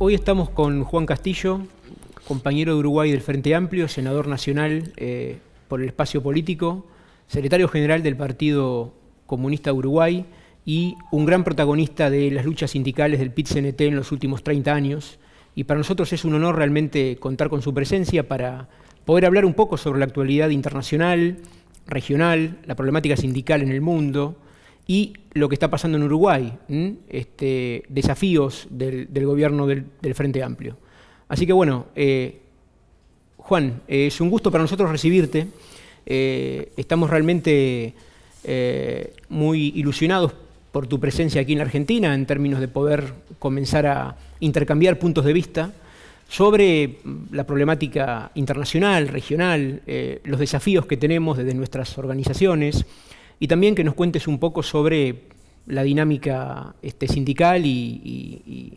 Hoy estamos con Juan Castillo, compañero de Uruguay del Frente Amplio, senador nacional eh, por el espacio político, secretario general del Partido Comunista de Uruguay y un gran protagonista de las luchas sindicales del PIT-CNT en los últimos 30 años. Y para nosotros es un honor realmente contar con su presencia para poder hablar un poco sobre la actualidad internacional, regional, la problemática sindical en el mundo, y lo que está pasando en Uruguay, este, desafíos del, gobierno del, Frente Amplio. Así que bueno, eh, Juan, eh, es un gusto para nosotros recibirte. Eh, estamos realmente muy ilusionados por tu presencia aquí en la Argentina en términos de poder comenzar a intercambiar puntos de vista sobre mm, la problemática internacional, regional, los desafíos que tenemos desde nuestras organizaciones, y también que nos cuentes un poco sobre la dinámica este, sindical y,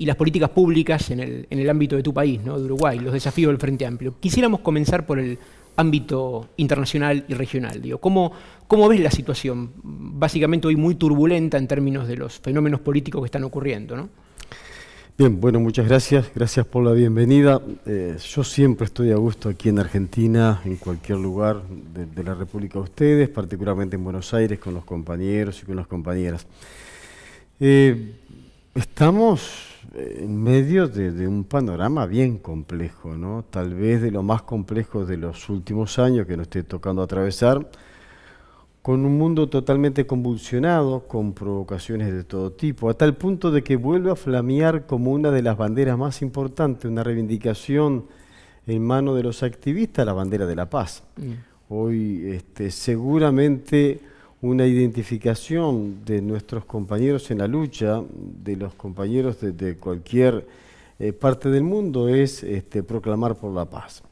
las políticas públicas en el, ámbito de tu país, ¿no? de Uruguay, los desafíos del Frente Amplio. Quisiéramos comenzar por el ámbito internacional y regional. Digo, ¿cómo, ¿Cómo ves la situación? Básicamente hoy muy turbulenta en términos de los fenómenos políticos que están ocurriendo. ¿no? Bien, bueno, muchas gracias. Gracias por la bienvenida. Eh, yo siempre estoy a gusto aquí en Argentina, en cualquier lugar de, la República ustedes, particularmente en Buenos Aires, con los compañeros y con las compañeras. Eh, estamos en medio de, un panorama bien complejo, ¿no? Tal vez de lo más complejo de los últimos años que nos esté tocando atravesar con un mundo totalmente convulsionado, con provocaciones de todo tipo, a tal punto de que vuelve a flamear como una de las banderas más importantes, una reivindicación en mano de los activistas, la bandera de la paz. Mm. Hoy este, seguramente una identificación de nuestros compañeros en la lucha, de los compañeros de, cualquier eh, parte del mundo, es este, proclamar por la paz.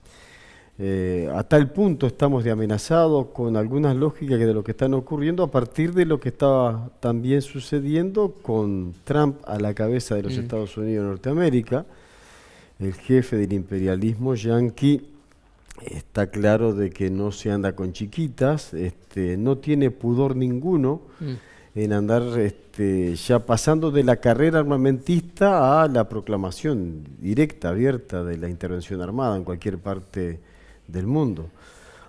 Eh, a tal punto estamos de amenazados con algunas lógicas de lo que están ocurriendo a partir de lo que estaba también sucediendo con Trump a la cabeza de los mm. Estados Unidos de Norteamérica. El jefe del imperialismo yanqui está claro de que no se anda con chiquitas, este, no tiene pudor ninguno. Mm. en andar este, ya pasando de la carrera armamentista a la proclamación directa, abierta de la intervención armada en cualquier parte del mundo.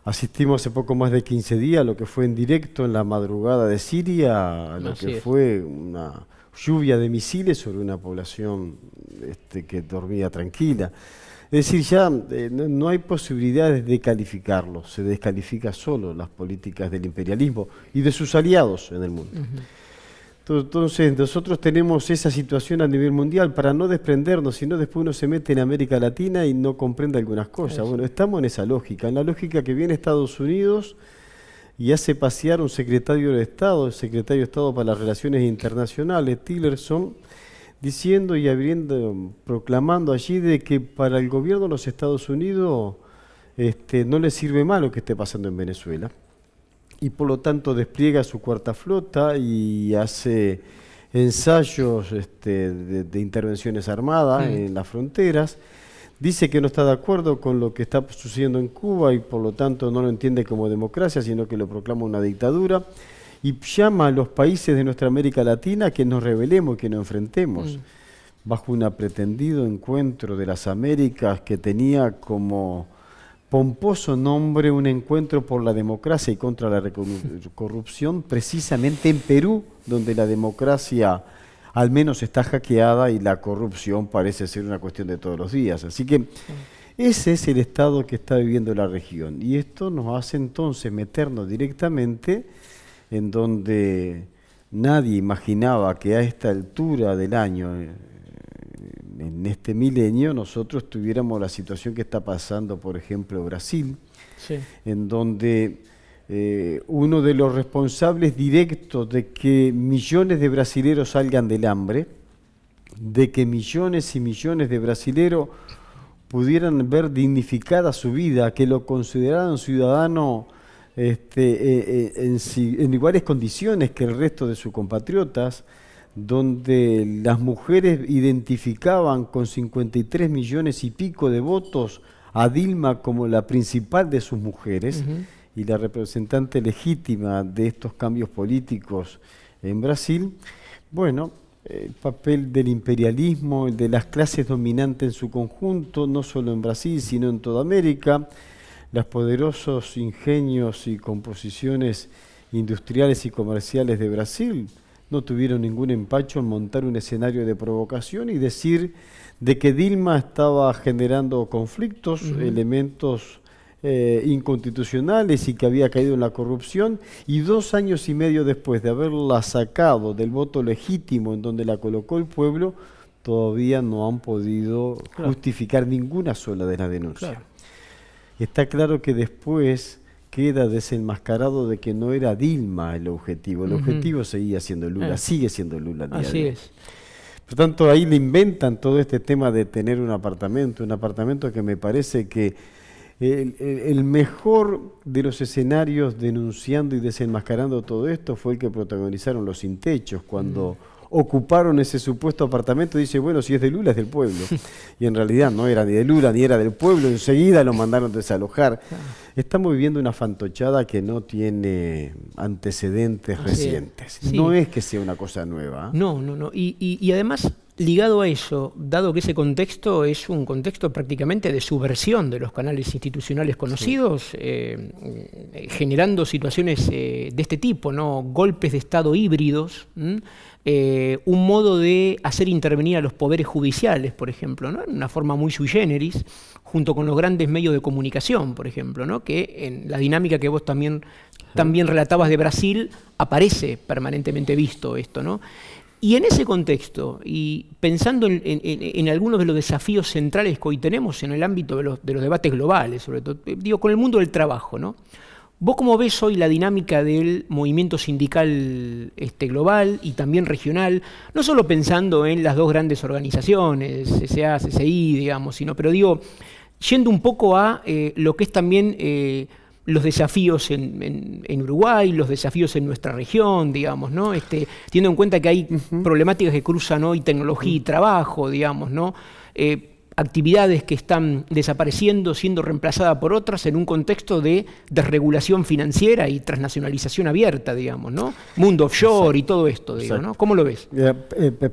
Asistimos hace poco más de 15 días a lo que fue en directo en la madrugada de Siria, a lo que fue una lluvia de misiles sobre una población este, que dormía tranquila. Es decir, ya eh, no, hay posibilidades de calificarlo, se descalifica solo las políticas del imperialismo y de sus aliados en el mundo. Entonces, nosotros tenemos esa situación a nivel mundial para no desprendernos, sino después uno se mete en América Latina y no comprende algunas cosas. Bueno, estamos en esa lógica, en la lógica que viene Estados Unidos y hace pasear un secretario de Estado, el secretario de Estado para las Relaciones Internacionales, Tillerson, diciendo y abriendo, proclamando allí de que para el gobierno de los Estados Unidos este, no le sirve mal lo que esté pasando en Venezuela y por lo tanto despliega su cuarta flota y hace ensayos este, de, intervenciones armadas en las fronteras. Dice que no está de acuerdo con lo que está sucediendo en Cuba y por lo tanto no lo entiende como democracia, sino que lo proclama una dictadura. Y llama a los países de nuestra América Latina que nos revelemos, que nos enfrentemos, mm. bajo un pretendido encuentro de las Américas que tenía como pomposo nombre un encuentro por la democracia y contra la corrupción precisamente en Perú, donde la democracia al menos está hackeada y la corrupción parece ser una cuestión de todos los días. Así que ese es el estado que está viviendo la región y esto nos hace entonces meternos directamente en donde nadie imaginaba que a esta altura del año, en, este milenio nosotros tuviéramos la situación que está pasando, por ejemplo, Brasil, en donde eh, uno de los responsables directos de que millones de brasileros salgan del hambre, de que millones y millones de brasileros pudieran ver dignificada su vida, que lo consideraran ciudadano este, eh, eh, en iguales condiciones que el resto de sus compatriotas, donde las mujeres identificaban con 53 millones y pico de votos a Dilma como la principal de sus mujeres y la representante legítima de estos cambios políticos en Brasil, bueno, el papel del imperialismo, el de las clases dominantes en su conjunto, no solo en Brasil, sino en toda América, los poderosos ingenios y composiciones industriales y comerciales de Brasil, no tuvieron ningún empacho en montar un escenario de provocación y decir de que Dilma estaba generando conflictos, elementos eh, inconstitucionales y que había caído en la corrupción y dos años y medio después de haberla sacado del voto legítimo en donde la colocó el pueblo, todavía no han podido justificar ninguna sola de las denuncias. está claro que después queda desenmascarado de que no era Dilma el objetivo. El objetivo seguía siendo Lula, ah. sigue siendo Lula. Así es. Por tanto, ahí le inventan todo este tema de tener un apartamento, un apartamento que me parece que el, mejor de los escenarios denunciando y desenmascarando todo esto fue el que protagonizaron los sin techos, cuando ocuparon ese supuesto apartamento, dice, bueno, si es de Lula es del pueblo. y en realidad no era ni de Lula ni era del pueblo, enseguida lo mandaron a desalojar. Estamos viviendo una fantochada que no tiene antecedentes recientes. No es que sea una cosa nueva. No, no, no. y, además ligado a eso, dado que ese contexto es un contexto prácticamente de subversión de los canales institucionales conocidos, eh, eh, generando situaciones eh, de este tipo, ¿no? golpes de Estado híbridos, eh, un modo de hacer intervenir a los poderes judiciales, por ejemplo, en una forma muy sui generis, junto con los grandes medios de comunicación, por ejemplo, que en la dinámica que vos también, también relatabas de Brasil aparece permanentemente visto esto. ¿no? Y en ese contexto, y pensando en, algunos de los desafíos centrales que hoy tenemos en el ámbito de los, de los debates globales, sobre todo, digo, con el mundo del trabajo, ¿no? ¿Vos cómo ves hoy la dinámica del movimiento sindical este, global y también regional? No solo pensando en las dos grandes organizaciones, CSA, CCI, digamos, sino, pero digo, yendo un poco a eh, lo que es también eh, los desafíos en, Uruguay, los desafíos en nuestra región, digamos, ¿no? Este, teniendo en cuenta que hay problemáticas que cruzan hoy tecnología y mm. trabajo, digamos, ¿no? Eh, actividades que están desapareciendo, siendo reemplazadas por otras en un contexto de desregulación financiera y transnacionalización abierta, digamos, ¿no? Mundo offshore y todo esto, digamos, ¿no? ¿Cómo lo ves? Eh,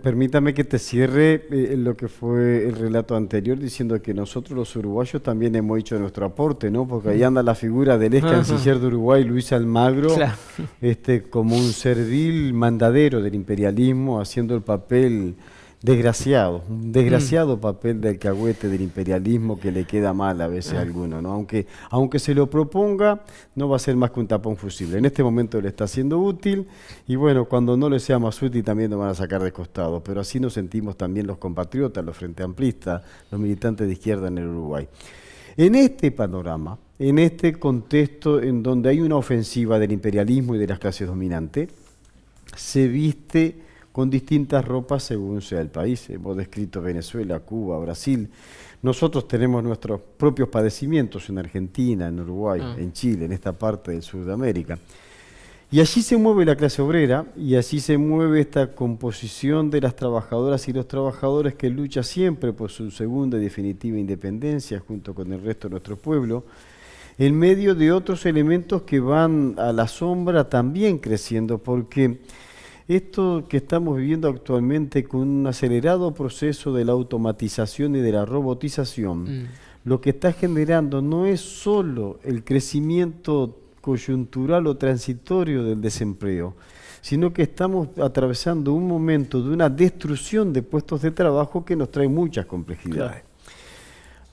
permítame que te cierre eh, lo que fue el relato anterior diciendo que nosotros los uruguayos también hemos hecho nuestro aporte, ¿no? Porque ahí anda la figura del ex canciller de Uruguay, Luis Almagro, este, como un servil mandadero del imperialismo, haciendo el papel Desgraciado, un desgraciado mm. papel del cagüete del imperialismo que le queda mal a veces a ah. alguno, ¿no? Aunque, aunque se lo proponga, no va a ser más que un tapón fusible. En este momento le está siendo útil y bueno, cuando no le sea más útil también lo van a sacar de costado. Pero así nos sentimos también los compatriotas, los frente amplistas, los militantes de izquierda en el Uruguay. En este panorama, en este contexto en donde hay una ofensiva del imperialismo y de las clases dominantes, se viste con distintas ropas según sea el país. Hemos eh, descrito Venezuela, Cuba, Brasil. Nosotros tenemos nuestros propios padecimientos en Argentina, en Uruguay, ah. en Chile, en esta parte del sur de América. Y allí se mueve la clase obrera y así se mueve esta composición de las trabajadoras y los trabajadores que lucha siempre por su segunda y definitiva independencia junto con el resto de nuestro pueblo, en medio de otros elementos que van a la sombra también creciendo, porque esto que estamos viviendo actualmente con un acelerado proceso de la automatización y de la robotización, mm. lo que está generando no es solo el crecimiento coyuntural o transitorio del desempleo, sino que estamos atravesando un momento de una destrucción de puestos de trabajo que nos trae muchas complejidades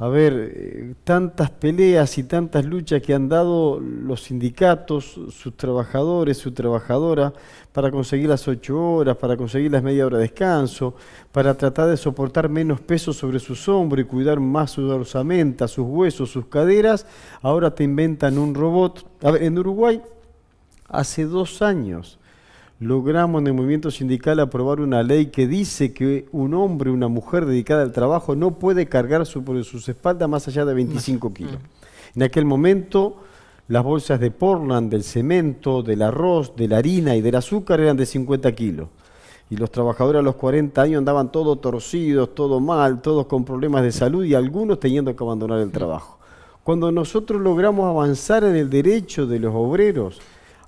a ver, eh, tantas peleas y tantas luchas que han dado los sindicatos, sus trabajadores, su trabajadora, para conseguir las ocho horas, para conseguir las media hora de descanso, para tratar de soportar menos peso sobre sus hombros y cuidar más su dorsamenta, sus huesos, sus caderas, ahora te inventan un robot. A ver, en Uruguay, hace dos años, logramos en el movimiento sindical aprobar una ley que dice que un hombre, una mujer dedicada al trabajo no puede cargar sobre sus espaldas más allá de 25 mm. kilos. En aquel momento las bolsas de Portland, del cemento, del arroz, de la harina y del azúcar eran de 50 kilos. Y los trabajadores a los 40 años andaban todos torcidos, todo mal, todos con problemas de salud y algunos teniendo que abandonar el trabajo. Cuando nosotros logramos avanzar en el derecho de los obreros,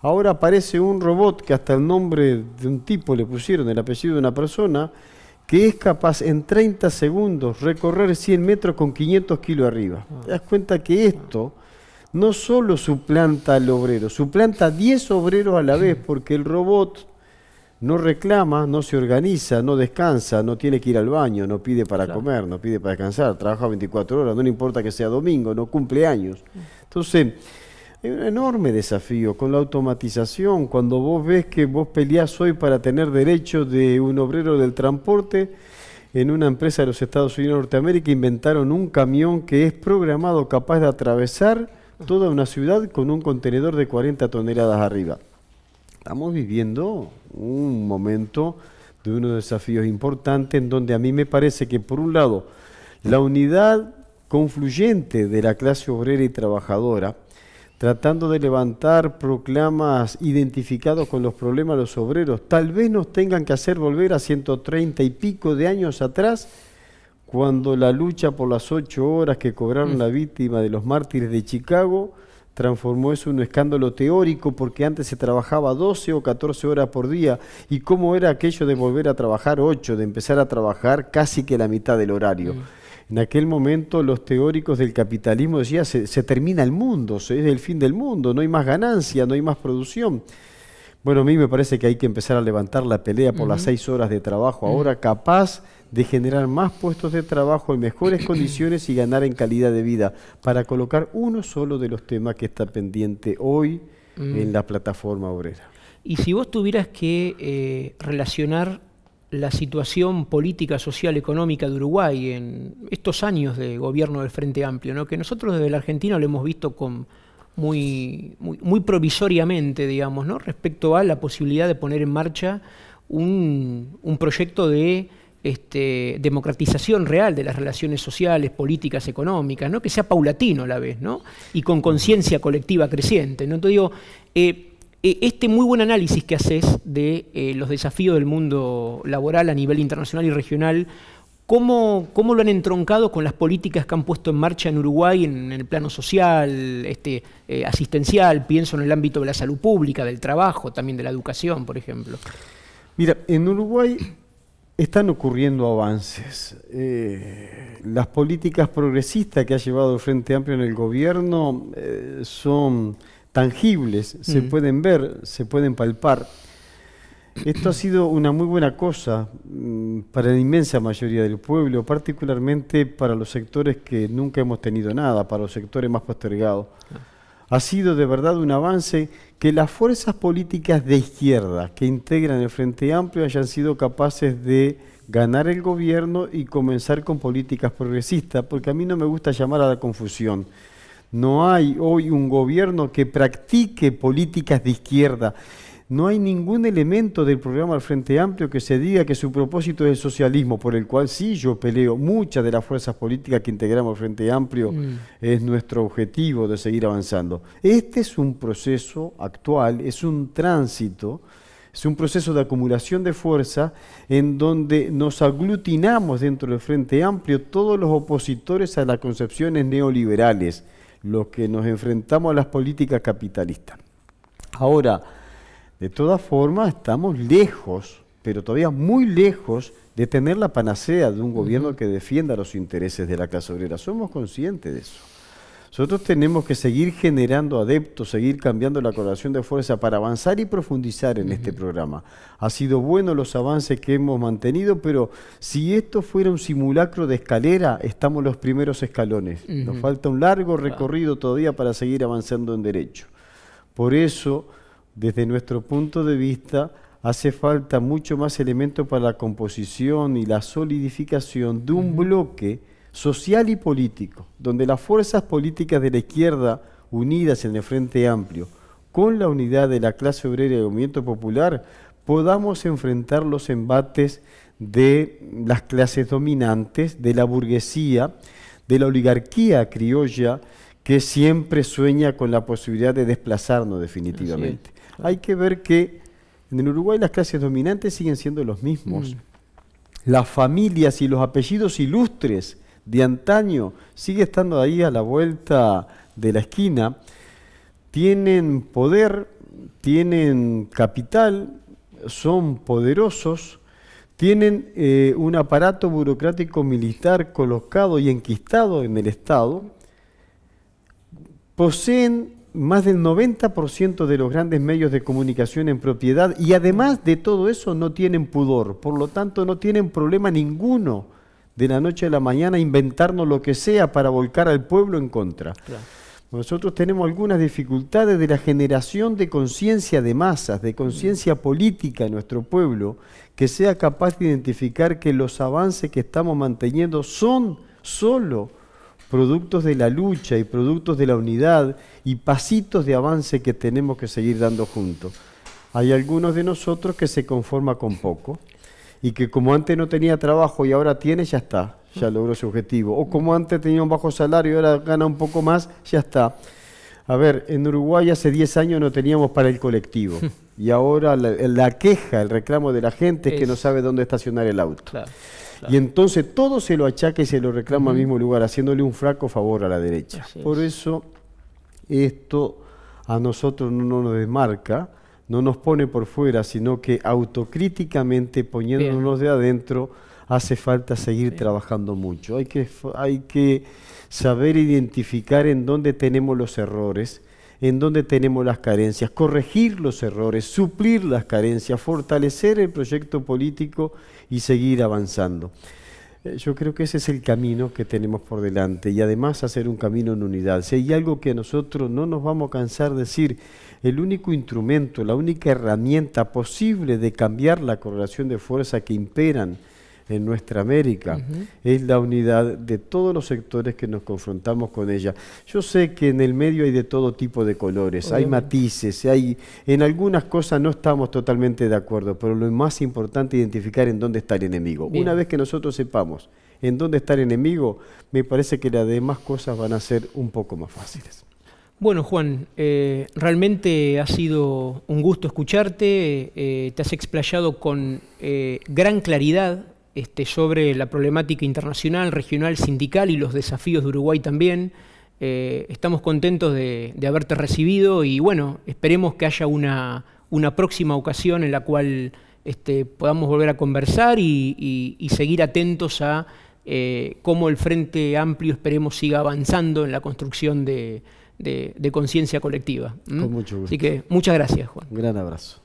Ahora aparece un robot que hasta el nombre de un tipo le pusieron, el apellido de una persona, que es capaz en 30 segundos recorrer 100 metros con 500 kilos arriba. Ah. Te das cuenta que esto no solo suplanta al obrero, suplanta 10 obreros a la vez, porque el robot no reclama, no se organiza, no descansa, no tiene que ir al baño, no pide para comer, no pide para descansar, trabaja 24 horas, no le importa que sea domingo, no cumple años. Mm. Entonces, es un enorme desafío con la automatización. Cuando vos ves que vos peleás hoy para tener derecho de un obrero del transporte, en una empresa de los Estados Unidos de Norteamérica inventaron un camión que es programado capaz de atravesar toda una ciudad con un contenedor de 40 toneladas arriba. Estamos viviendo un momento de unos desafíos importantes en donde a mí me parece que por un lado la unidad confluyente de la clase obrera y trabajadora tratando de levantar proclamas identificados con los problemas de los obreros. Tal vez nos tengan que hacer volver a 130 y pico de años atrás, cuando la lucha por las ocho horas que cobraron la mm. víctima de los mártires de Chicago transformó eso en un escándalo teórico, porque antes se trabajaba 12 o 14 horas por día, y cómo era aquello de volver a trabajar 8, de empezar a trabajar casi que la mitad del horario. Mm. En aquel momento los teóricos del capitalismo decían, se, termina el mundo, es el fin del mundo, no hay más ganancia, no hay más producción. Bueno, a mí me parece que hay que empezar a levantar la pelea por las seis horas de trabajo ahora, capaz de generar más puestos de trabajo en mejores condiciones y ganar en calidad de vida, para colocar uno solo de los temas que está pendiente hoy en mm. la plataforma obrera. Y si vos tuvieras que eh, relacionar la situación política, social, económica de Uruguay en estos años de gobierno del Frente Amplio, que nosotros desde la Argentina lo hemos visto con muy, muy, provisoriamente, digamos, ¿no? respecto a la posibilidad de poner en marcha un, proyecto de este, democratización real de las relaciones sociales, políticas, económicas, ¿no? que sea paulatino a la vez, ¿no? y con conciencia colectiva creciente. ¿no? Entonces digo, eh, e, este muy buen análisis que haces de eh, los desafíos del mundo laboral a nivel internacional y regional, ¿cómo, ¿cómo, lo han entroncado con las políticas que han puesto en marcha en Uruguay en, el plano social, este, eh, asistencial? Pienso en el ámbito de la salud pública, del trabajo, también de la educación, por ejemplo. Mira, en Uruguay están ocurriendo avances. Eh, las políticas progresistas que ha llevado el Frente Amplio en el gobierno son tangibles, se mm. pueden ver, se pueden palpar. Esto ha sido una muy buena cosa mm, para la inmensa mayoría del pueblo, particularmente para los sectores que nunca hemos tenido nada, para los sectores más postergados. Ah. Ha sido de verdad un avance que las fuerzas políticas de izquierda que integran el Frente Amplio hayan sido capaces de ganar el gobierno y comenzar con políticas progresistas, porque a mí no me gusta llamar a la confusión. No hay hoy un gobierno que practique políticas de izquierda. No hay ningún elemento del programa del Frente Amplio que se diga que su propósito es el socialismo, por el cual sí yo peleo. Muchas de las fuerzas políticas que integramos al Frente Amplio mm. es nuestro objetivo de seguir avanzando. Este es un proceso actual, es un tránsito, es un proceso de acumulación de fuerza en donde nos aglutinamos dentro del Frente Amplio todos los opositores a las concepciones neoliberales los que nos enfrentamos a las políticas capitalistas. Ahora, de todas formas, estamos lejos, pero todavía muy lejos, de tener la panacea de un gobierno que defienda los intereses de la clase obrera. Somos conscientes de eso. Nosotros tenemos que seguir generando adeptos, seguir cambiando la correlación de fuerza para avanzar y profundizar en este programa. Ha sido bueno los avances que hemos mantenido, pero si esto fuera un simulacro de escalera, estamos los primeros escalones. Nos falta un largo recorrido todavía para seguir avanzando en derecho. Por eso, desde nuestro punto de vista, hace falta mucho más elemento para la composición y la solidificación de un bloque social y político, donde las fuerzas políticas de la izquierda unidas en el Frente Amplio, con la unidad de la clase obrera y el movimiento popular, podamos enfrentar los embates de las clases dominantes, de la burguesía, de la oligarquía criolla, que siempre sueña con la posibilidad de desplazarnos definitivamente. Hay que ver que en el Uruguay las clases dominantes siguen siendo los mismos. Mm. Las familias y los apellidos ilustres de antaño, sigue estando ahí a la vuelta de la esquina, tienen poder, tienen capital, son poderosos, tienen eh, un aparato burocrático militar colocado y enquistado en el Estado, poseen más del 90% de los grandes medios de comunicación en propiedad y además de todo eso no tienen pudor, por lo tanto no tienen problema ninguno de la noche a la mañana inventarnos lo que sea para volcar al pueblo en contra. Nosotros tenemos algunas dificultades de la generación de conciencia de masas, de conciencia política en nuestro pueblo, que sea capaz de identificar que los avances que estamos manteniendo son solo productos de la lucha y productos de la unidad y pasitos de avance que tenemos que seguir dando juntos. Hay algunos de nosotros que se conforma con poco y que como antes no tenía trabajo y ahora tiene, ya está, ya logró su objetivo. O como antes tenía un bajo salario y ahora gana un poco más, ya está. A ver, en Uruguay hace 10 años no teníamos para el colectivo. y ahora la, queja, el reclamo de la gente es, que no sabe dónde estacionar el auto. Y entonces todo se lo achaca y se lo reclama al mismo lugar, haciéndole un fraco favor a la derecha. Por eso esto a nosotros no nos desmarca, no nos pone por fuera, sino que autocríticamente poniéndonos de adentro, hace falta seguir trabajando mucho. Hay que, hay que saber identificar en dónde tenemos los errores, en dónde tenemos las carencias, corregir los errores, suplir las carencias, fortalecer el proyecto político y seguir avanzando. Eh, yo creo que ese es el camino que tenemos por delante y además hacer un camino en unidad. Si hay algo que nosotros no nos vamos a cansar de decir, el único instrumento, la única herramienta posible de cambiar la correlación de fuerza que imperan en nuestra América. Es la unidad de todos los sectores que nos confrontamos con ella. Yo sé que en el medio hay de todo tipo de colores, hay matices, hay en algunas cosas no estamos totalmente de acuerdo, pero lo más importante es identificar en dónde está el enemigo. Una vez que nosotros sepamos en dónde está el enemigo, me parece que las demás cosas van a ser un poco más fáciles. Bueno, Juan, eh, realmente ha sido un gusto escucharte, eh, te has explayado con eh, gran claridad este, sobre la problemática internacional, regional, sindical y los desafíos de Uruguay también. Eh, estamos contentos de, haberte recibido y bueno, esperemos que haya una, próxima ocasión en la cual este, podamos volver a conversar y, seguir atentos a eh, cómo el Frente Amplio esperemos siga avanzando en la construcción de, conciencia colectiva. Con mucho gusto. Así que muchas gracias, Juan. Un gran abrazo.